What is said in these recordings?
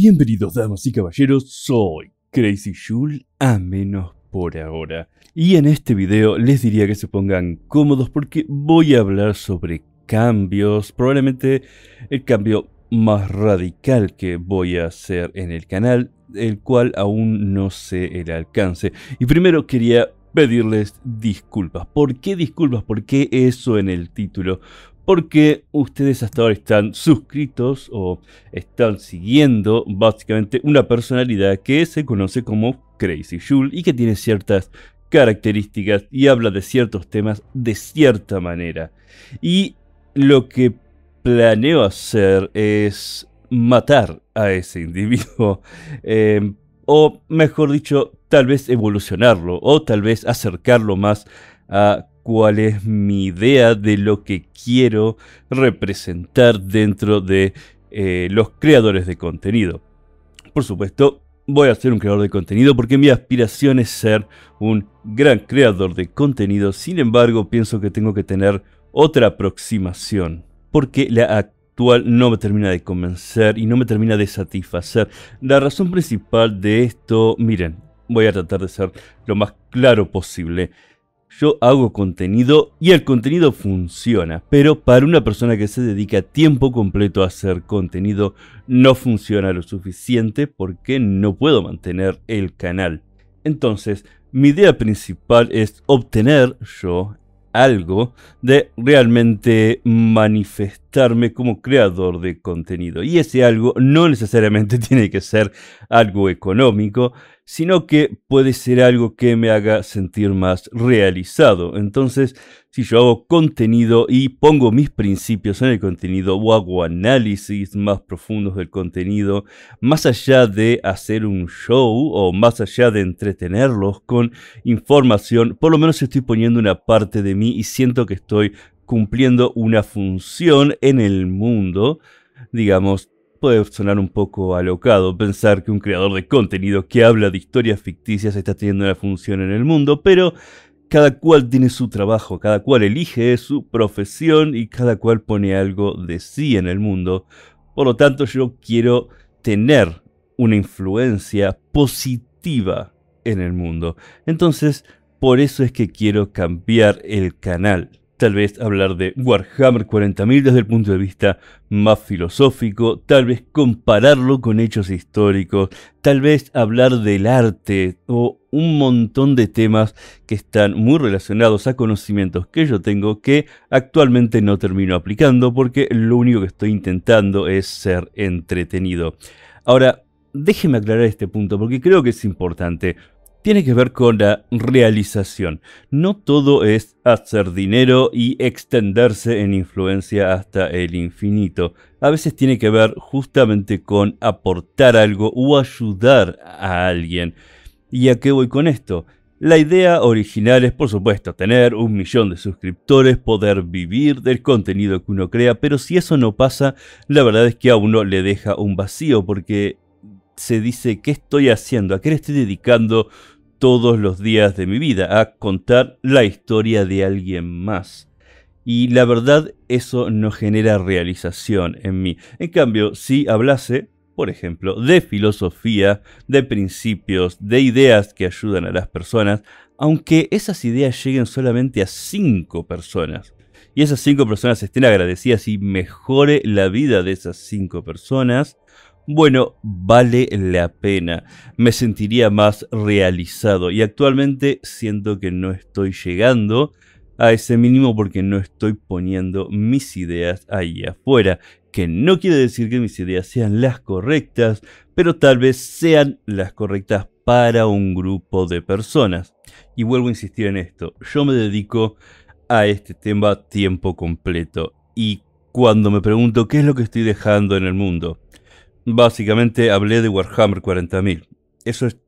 Bienvenidos damas y caballeros, soy Crazy Jules, a menos por ahora. Y en este video les diría que se pongan cómodos porque voy a hablar sobre cambios, probablemente el cambio más radical que voy a hacer en el canal, el cual aún no sé el alcance. Y primero quería pedirles disculpas. ¿Por qué disculpas? ¿Por qué eso en el título? porque ustedes hasta ahora están suscritos o están siguiendo básicamente una personalidad que se conoce como Crazy Jules. y que tiene ciertas características y habla de ciertos temas de cierta manera. Y lo que planeo hacer es matar a ese individuo. Em, o mejor dicho, tal vez evolucionarlo o tal vez acercarlo más a cuál es mi idea de lo que quiero representar dentro de eh, los creadores de contenido. Por supuesto, voy a ser un creador de contenido porque mi aspiración es ser un gran creador de contenido. Sin embargo, pienso que tengo que tener otra aproximación porque la actual no me termina de convencer y no me termina de satisfacer. La razón principal de esto, miren, voy a tratar de ser lo más claro posible yo hago contenido y el contenido funciona, pero para una persona que se dedica tiempo completo a hacer contenido no funciona lo suficiente porque no puedo mantener el canal. Entonces, mi idea principal es obtener yo algo de realmente manifestar como creador de contenido. Y ese algo no necesariamente tiene que ser algo económico, sino que puede ser algo que me haga sentir más realizado. Entonces, si yo hago contenido y pongo mis principios en el contenido o hago análisis más profundos del contenido, más allá de hacer un show o más allá de entretenerlos con información, por lo menos estoy poniendo una parte de mí y siento que estoy cumpliendo una función en el mundo, digamos, puede sonar un poco alocado pensar que un creador de contenido que habla de historias ficticias está teniendo una función en el mundo, pero cada cual tiene su trabajo, cada cual elige su profesión y cada cual pone algo de sí en el mundo. Por lo tanto, yo quiero tener una influencia positiva en el mundo. Entonces, por eso es que quiero cambiar el canal tal vez hablar de Warhammer 40.000 desde el punto de vista más filosófico, tal vez compararlo con hechos históricos, tal vez hablar del arte o un montón de temas que están muy relacionados a conocimientos que yo tengo que actualmente no termino aplicando porque lo único que estoy intentando es ser entretenido. Ahora, déjeme aclarar este punto porque creo que es importante tiene que ver con la realización. No todo es hacer dinero y extenderse en influencia hasta el infinito. A veces tiene que ver justamente con aportar algo o ayudar a alguien. ¿Y a qué voy con esto? La idea original es, por supuesto, tener un millón de suscriptores, poder vivir del contenido que uno crea, pero si eso no pasa, la verdad es que a uno le deja un vacío porque se dice qué estoy haciendo, a qué le estoy dedicando todos los días de mi vida, a contar la historia de alguien más. Y la verdad, eso no genera realización en mí. En cambio, si hablase, por ejemplo, de filosofía, de principios, de ideas que ayudan a las personas, aunque esas ideas lleguen solamente a cinco personas, y esas cinco personas estén agradecidas y mejore la vida de esas cinco personas, bueno, vale la pena. Me sentiría más realizado y actualmente siento que no estoy llegando a ese mínimo porque no estoy poniendo mis ideas ahí afuera. Que no quiere decir que mis ideas sean las correctas, pero tal vez sean las correctas para un grupo de personas. Y vuelvo a insistir en esto, yo me dedico a este tema tiempo completo y cuando me pregunto qué es lo que estoy dejando en el mundo, Básicamente hablé de Warhammer 40.000. Eso es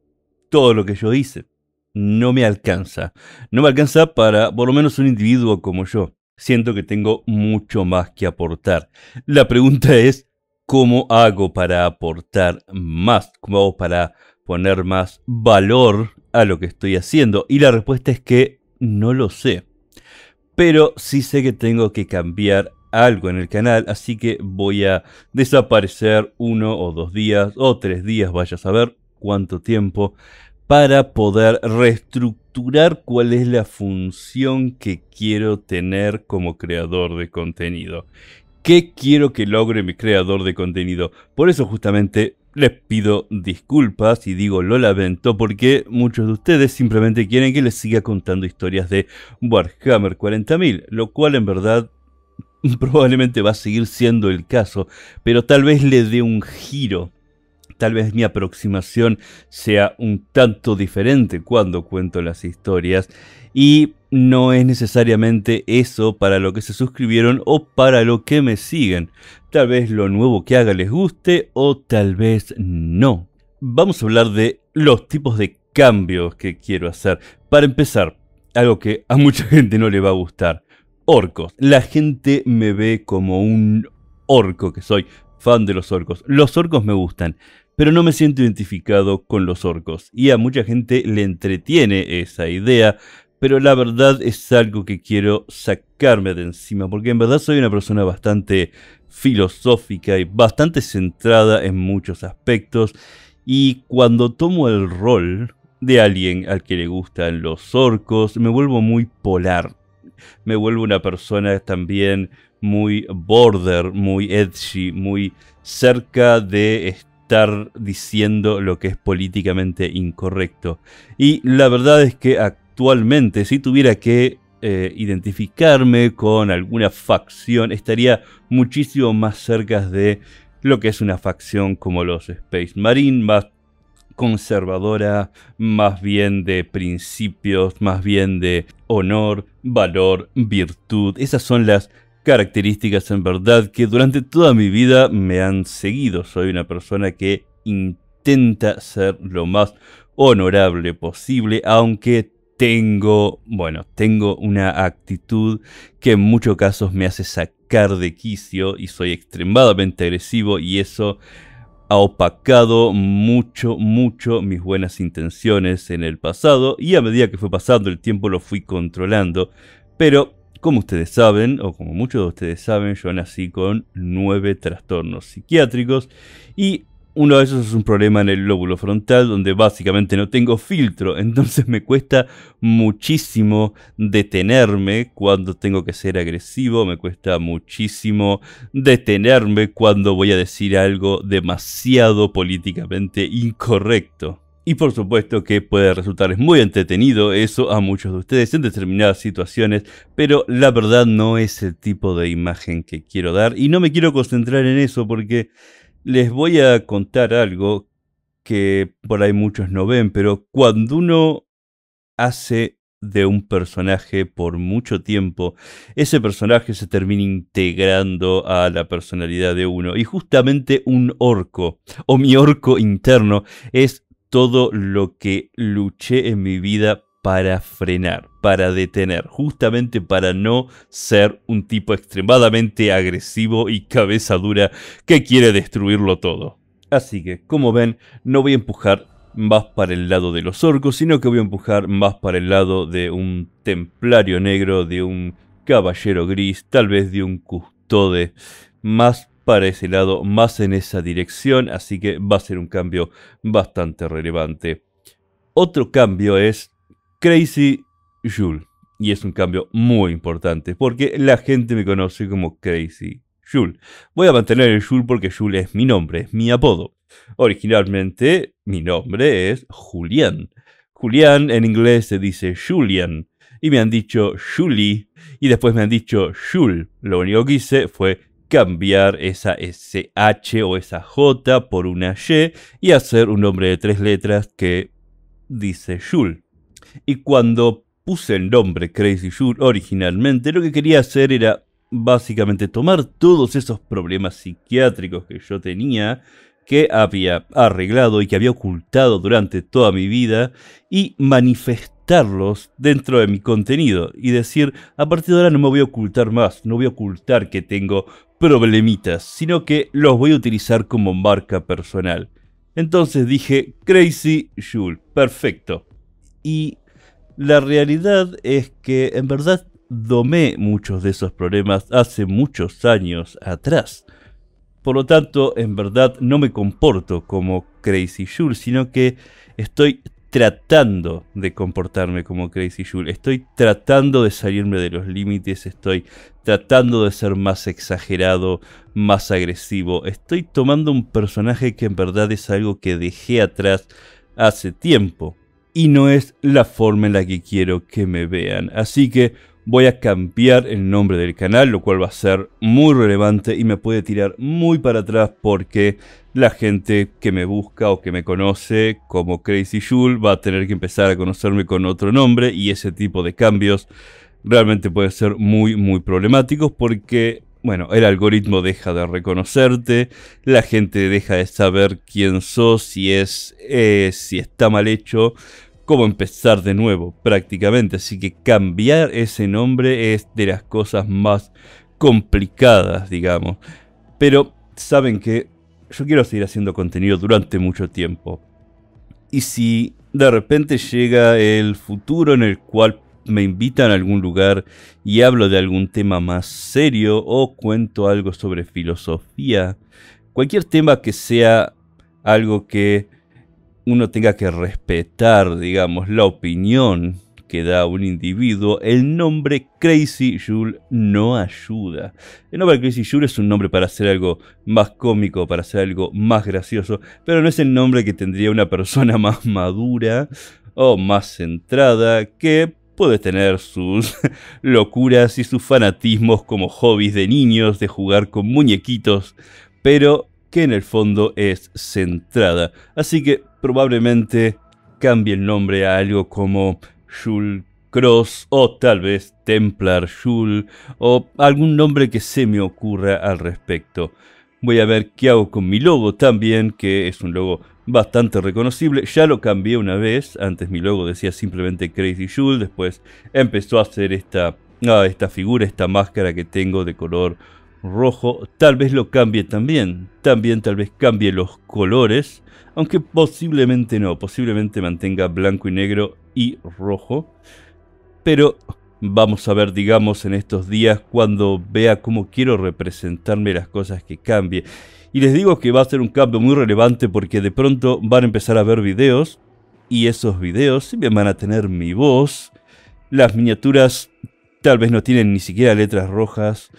todo lo que yo hice. No me alcanza. No me alcanza para por lo menos un individuo como yo. Siento que tengo mucho más que aportar. La pregunta es, ¿cómo hago para aportar más? ¿Cómo hago para poner más valor a lo que estoy haciendo? Y la respuesta es que no lo sé. Pero sí sé que tengo que cambiar algo en el canal, así que voy a desaparecer uno o dos días o tres días, vaya a saber cuánto tiempo, para poder reestructurar cuál es la función que quiero tener como creador de contenido. ¿Qué quiero que logre mi creador de contenido? Por eso justamente les pido disculpas y digo lo lamento porque muchos de ustedes simplemente quieren que les siga contando historias de Warhammer 40.000, lo cual en verdad probablemente va a seguir siendo el caso, pero tal vez le dé un giro. Tal vez mi aproximación sea un tanto diferente cuando cuento las historias y no es necesariamente eso para lo que se suscribieron o para lo que me siguen. Tal vez lo nuevo que haga les guste o tal vez no. Vamos a hablar de los tipos de cambios que quiero hacer. Para empezar, algo que a mucha gente no le va a gustar orcos. La gente me ve como un orco que soy, fan de los orcos. Los orcos me gustan, pero no me siento identificado con los orcos. Y a mucha gente le entretiene esa idea, pero la verdad es algo que quiero sacarme de encima, porque en verdad soy una persona bastante filosófica y bastante centrada en muchos aspectos. Y cuando tomo el rol de alguien al que le gustan los orcos, me vuelvo muy polar me vuelvo una persona también muy border, muy edgy, muy cerca de estar diciendo lo que es políticamente incorrecto. Y la verdad es que actualmente, si tuviera que eh, identificarme con alguna facción, estaría muchísimo más cerca de lo que es una facción como los Space Marine, más conservadora, más bien de principios, más bien de honor, valor, virtud. Esas son las características en verdad que durante toda mi vida me han seguido. Soy una persona que intenta ser lo más honorable posible, aunque tengo, bueno, tengo una actitud que en muchos casos me hace sacar de quicio y soy extremadamente agresivo y eso ha opacado mucho, mucho mis buenas intenciones en el pasado y a medida que fue pasando el tiempo lo fui controlando. Pero, como ustedes saben, o como muchos de ustedes saben, yo nací con nueve trastornos psiquiátricos y uno de esos es un problema en el lóbulo frontal, donde básicamente no tengo filtro, entonces me cuesta muchísimo detenerme cuando tengo que ser agresivo, me cuesta muchísimo detenerme cuando voy a decir algo demasiado políticamente incorrecto. Y por supuesto que puede resultar muy entretenido eso a muchos de ustedes en determinadas situaciones, pero la verdad no es el tipo de imagen que quiero dar y no me quiero concentrar en eso porque les voy a contar algo que por ahí muchos no ven, pero cuando uno hace de un personaje por mucho tiempo, ese personaje se termina integrando a la personalidad de uno. Y justamente un orco, o mi orco interno, es todo lo que luché en mi vida para frenar, para detener, justamente para no ser un tipo extremadamente agresivo y cabeza dura que quiere destruirlo todo. Así que, como ven, no voy a empujar más para el lado de los orcos, sino que voy a empujar más para el lado de un templario negro, de un caballero gris, tal vez de un custode, más para ese lado, más en esa dirección, así que va a ser un cambio bastante relevante. Otro cambio es Crazy Jul, Y es un cambio muy importante porque la gente me conoce como Crazy Jul. Voy a mantener el Jul porque Jul es mi nombre, es mi apodo. Originalmente mi nombre es Julián. Julián en inglés se dice Julian. Y me han dicho Julie y después me han dicho Jul. Lo único que hice fue cambiar esa SH o esa J por una Y y hacer un nombre de tres letras que dice Jul. Y cuando puse el nombre Crazy Jules originalmente, lo que quería hacer era básicamente tomar todos esos problemas psiquiátricos que yo tenía, que había arreglado y que había ocultado durante toda mi vida, y manifestarlos dentro de mi contenido y decir, a partir de ahora no me voy a ocultar más, no voy a ocultar que tengo problemitas, sino que los voy a utilizar como marca personal. Entonces dije, Crazy Jules, perfecto. Y la realidad es que en verdad domé muchos de esos problemas hace muchos años atrás. Por lo tanto, en verdad no me comporto como Crazy Jules, sino que estoy tratando de comportarme como Crazy Jules. Estoy tratando de salirme de los límites, estoy tratando de ser más exagerado, más agresivo. Estoy tomando un personaje que en verdad es algo que dejé atrás hace tiempo y no es la forma en la que quiero que me vean. Así que voy a cambiar el nombre del canal, lo cual va a ser muy relevante y me puede tirar muy para atrás porque la gente que me busca o que me conoce como Crazy Jules va a tener que empezar a conocerme con otro nombre y ese tipo de cambios realmente pueden ser muy muy problemáticos porque bueno, el algoritmo deja de reconocerte, la gente deja de saber quién sos, si es, eh, si está mal hecho, cómo empezar de nuevo, prácticamente. Así que cambiar ese nombre es de las cosas más complicadas, digamos. Pero saben que yo quiero seguir haciendo contenido durante mucho tiempo. Y si de repente llega el futuro en el cual me invitan a algún lugar y hablo de algún tema más serio o cuento algo sobre filosofía, cualquier tema que sea algo que uno tenga que respetar, digamos, la opinión que da un individuo, el nombre Crazy Jules no ayuda. El nombre Crazy Jules es un nombre para hacer algo más cómico, para hacer algo más gracioso, pero no es el nombre que tendría una persona más madura o más centrada que puede tener sus locuras y sus fanatismos como hobbies de niños, de jugar con muñequitos, pero que en el fondo es centrada. Así que probablemente cambie el nombre a algo como Shul Cross o tal vez Templar Shul o algún nombre que se me ocurra al respecto. Voy a ver qué hago con mi logo también, que es un logo bastante reconocible. Ya lo cambié una vez, antes mi logo decía simplemente Crazy Jules, después empezó a hacer esta, ah, esta figura, esta máscara que tengo de color rojo. Tal vez lo cambie también, también tal vez cambie los colores, aunque posiblemente no, posiblemente mantenga blanco y negro y rojo. Pero Vamos a ver, digamos, en estos días cuando vea cómo quiero representarme las cosas que cambie. Y les digo que va a ser un cambio muy relevante porque de pronto van a empezar a ver videos y esos videos bien van a tener mi voz. Las miniaturas tal vez no tienen ni siquiera letras rojas.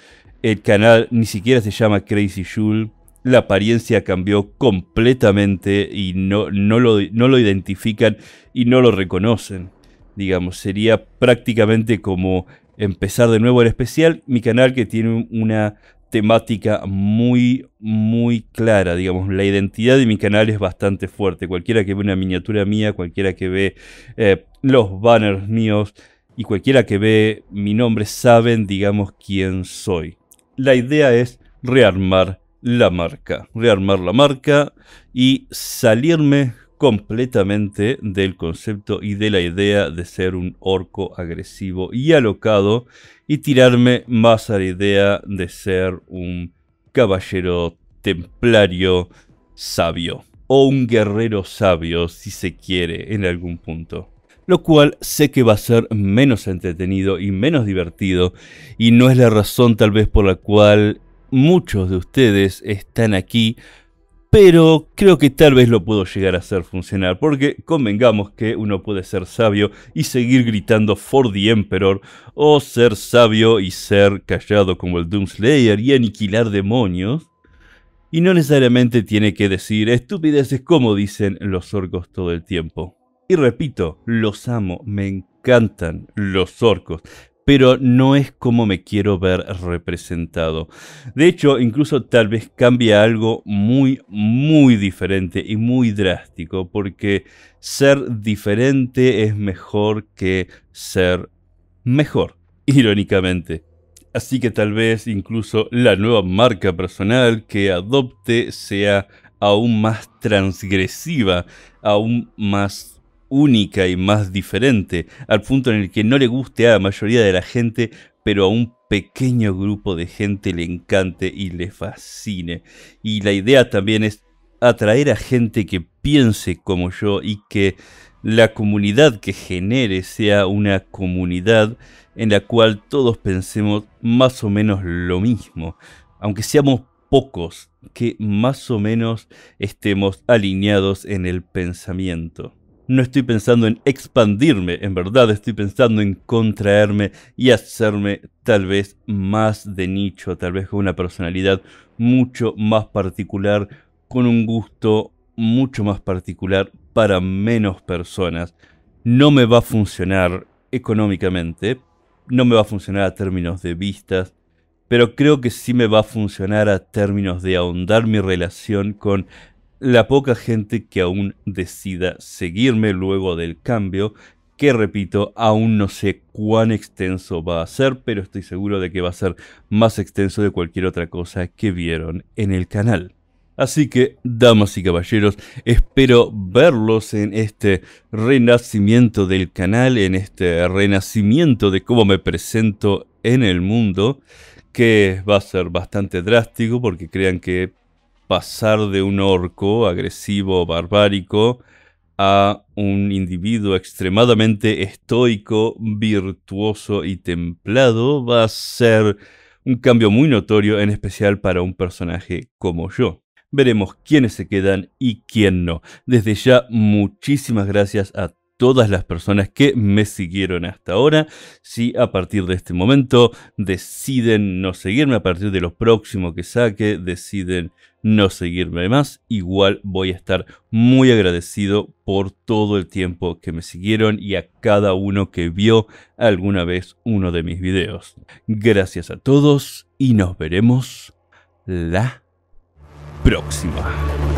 El canal ni siquiera se llama Crazy Jules. La apariencia cambió completamente y no, no, lo, no lo identifican y no lo reconocen. Digamos, sería prácticamente como empezar de nuevo el especial. Mi canal que tiene una temática muy, muy clara, digamos, la identidad de mi canal es bastante fuerte. Cualquiera que ve una miniatura mía, cualquiera que ve eh, los banners míos y cualquiera que ve mi nombre saben, digamos, quién soy. La idea es rearmar la marca, rearmar la marca y salirme completamente del concepto y de la idea de ser un orco agresivo y alocado y tirarme más a la idea de ser un caballero templario sabio o un guerrero sabio si se quiere en algún punto. Lo cual sé que va a ser menos entretenido y menos divertido y no es la razón tal vez por la cual muchos de ustedes están aquí pero creo que tal vez lo puedo llegar a hacer funcionar, porque convengamos que uno puede ser sabio y seguir gritando For the Emperor, o ser sabio y ser callado como el Doomslayer y aniquilar demonios. Y no necesariamente tiene que decir estupideces como dicen los orcos todo el tiempo. Y repito, los amo, me encantan los orcos, pero no es como me quiero ver representado. De hecho, incluso tal vez cambia algo muy, muy diferente y muy drástico, porque ser diferente es mejor que ser mejor, irónicamente. Así que tal vez incluso la nueva marca personal que adopte sea aún más transgresiva, aún más única y más diferente, al punto en el que no le guste a la mayoría de la gente, pero a un pequeño grupo de gente le encante y le fascine. Y la idea también es atraer a gente que piense como yo y que la comunidad que genere sea una comunidad en la cual todos pensemos más o menos lo mismo, aunque seamos pocos que más o menos estemos alineados en el pensamiento no estoy pensando en expandirme, en verdad estoy pensando en contraerme y hacerme tal vez más de nicho, tal vez con una personalidad mucho más particular, con un gusto mucho más particular para menos personas. No me va a funcionar económicamente, no me va a funcionar a términos de vistas, pero creo que sí me va a funcionar a términos de ahondar mi relación con la poca gente que aún decida seguirme luego del cambio, que repito, aún no sé cuán extenso va a ser, pero estoy seguro de que va a ser más extenso de cualquier otra cosa que vieron en el canal. Así que, damas y caballeros, espero verlos en este renacimiento del canal, en este renacimiento de cómo me presento en el mundo, que va a ser bastante drástico porque crean que pasar de un orco agresivo, barbárico, a un individuo extremadamente estoico, virtuoso y templado va a ser un cambio muy notorio, en especial para un personaje como yo. Veremos quiénes se quedan y quién no. Desde ya, muchísimas gracias a todas las personas que me siguieron hasta ahora. Si a partir de este momento deciden no seguirme, a partir de lo próximo que saque, deciden no seguirme más, igual voy a estar muy agradecido por todo el tiempo que me siguieron y a cada uno que vio alguna vez uno de mis videos. Gracias a todos y nos veremos la próxima.